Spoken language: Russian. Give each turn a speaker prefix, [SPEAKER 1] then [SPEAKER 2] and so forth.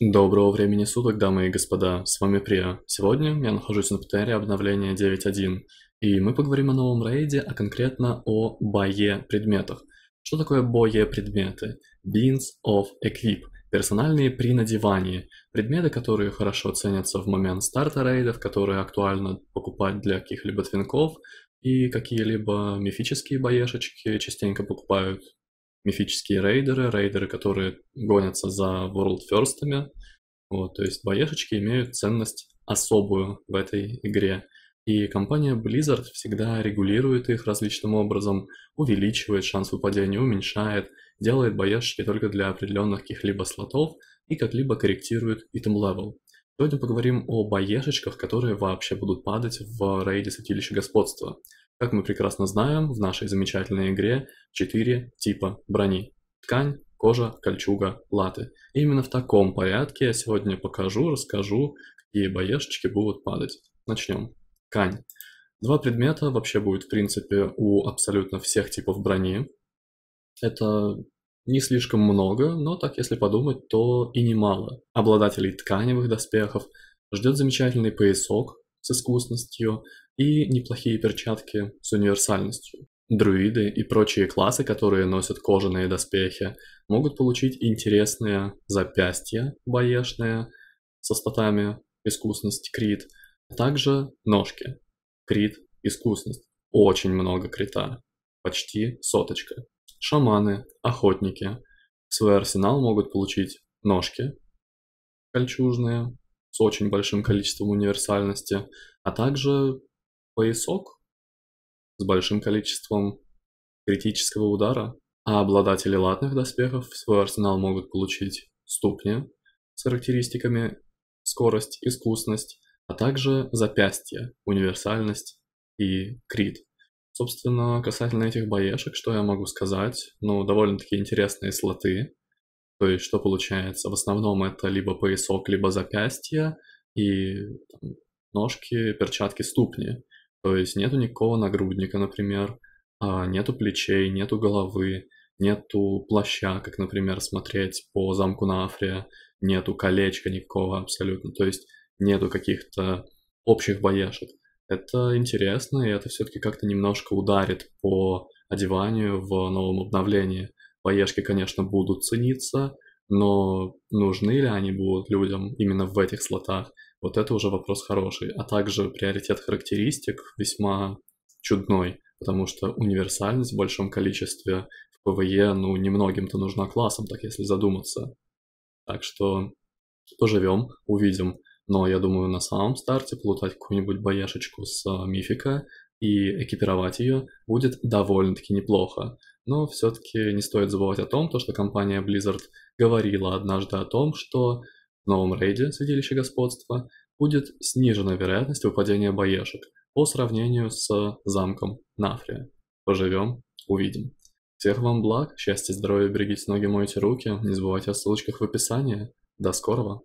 [SPEAKER 1] Доброго времени суток, дамы и господа, с вами Прия. Сегодня я нахожусь на ПТРе обновления 9.1, и мы поговорим о новом рейде, а конкретно о бое предметах. Что такое бое предметы? Beans of Equip – персональные при надевании, предметы, которые хорошо ценятся в момент старта рейдов, которые актуально покупать для каких-либо твинков, и какие-либо мифические боешечки частенько покупают мифические рейдеры, рейдеры, которые гонятся за World First'ами. Вот, то есть боешечки имеют ценность особую в этой игре. И компания Blizzard всегда регулирует их различным образом, увеличивает шанс выпадения, уменьшает, делает боешечки только для определенных каких-либо слотов и как-либо корректирует item level. Сегодня поговорим о боешечках, которые вообще будут падать в рейде Святилища Господства. Как мы прекрасно знаем, в нашей замечательной игре четыре типа брони. Ткань, кожа, кольчуга, латы. И именно в таком порядке я сегодня покажу, расскажу, какие боешечки будут падать. Начнем. Ткань. Два предмета вообще будет в принципе у абсолютно всех типов брони. Это не слишком много, но так если подумать, то и немало. Обладателей тканевых доспехов ждет замечательный поясок с искусностью, и неплохие перчатки с универсальностью. Друиды и прочие классы, которые носят кожаные доспехи, могут получить интересные запястья боешные со статами искусность крит, а также ножки крит искусность. Очень много крита, почти соточка. Шаманы, охотники в свой арсенал могут получить ножки кольчужные с очень большим количеством универсальности, а также поясок с большим количеством критического удара, а обладатели латных доспехов в свой арсенал могут получить ступни с характеристиками скорость, искусность, а также запястье, универсальность и крит. Собственно, касательно этих боешек, что я могу сказать? Ну, довольно-таки интересные слоты. То есть, что получается? В основном это либо поясок, либо запястье и там, ножки, перчатки, ступни. То есть нету никакого нагрудника, например, а, нету плечей, нету головы, нету плаща, как, например, смотреть по замку на Африя, нету колечка никакого абсолютно, то есть нету каких-то общих боешек. Это интересно, и это все-таки как-то немножко ударит по одеванию в новом обновлении. Боешки, конечно, будут цениться, но нужны ли они будут людям именно в этих слотах? Вот это уже вопрос хороший. А также приоритет характеристик весьма чудной, потому что универсальность в большом количестве в ПВЕ, ну, немногим-то нужна классом, так если задуматься. Так что поживем, увидим. Но я думаю, на самом старте плутать какую-нибудь боешечку с э, мифика и экипировать ее будет довольно-таки неплохо. Но все-таки не стоит забывать о том, то, что компания Blizzard говорила однажды о том, что в новом рейде «Святилище господства» будет снижена вероятность выпадения боешек по сравнению с замком Нафрия. Поживем, увидим. Всех вам благ, счастья, здоровья, берегите ноги, мойте руки, не забывайте о ссылочках в описании. До скорого!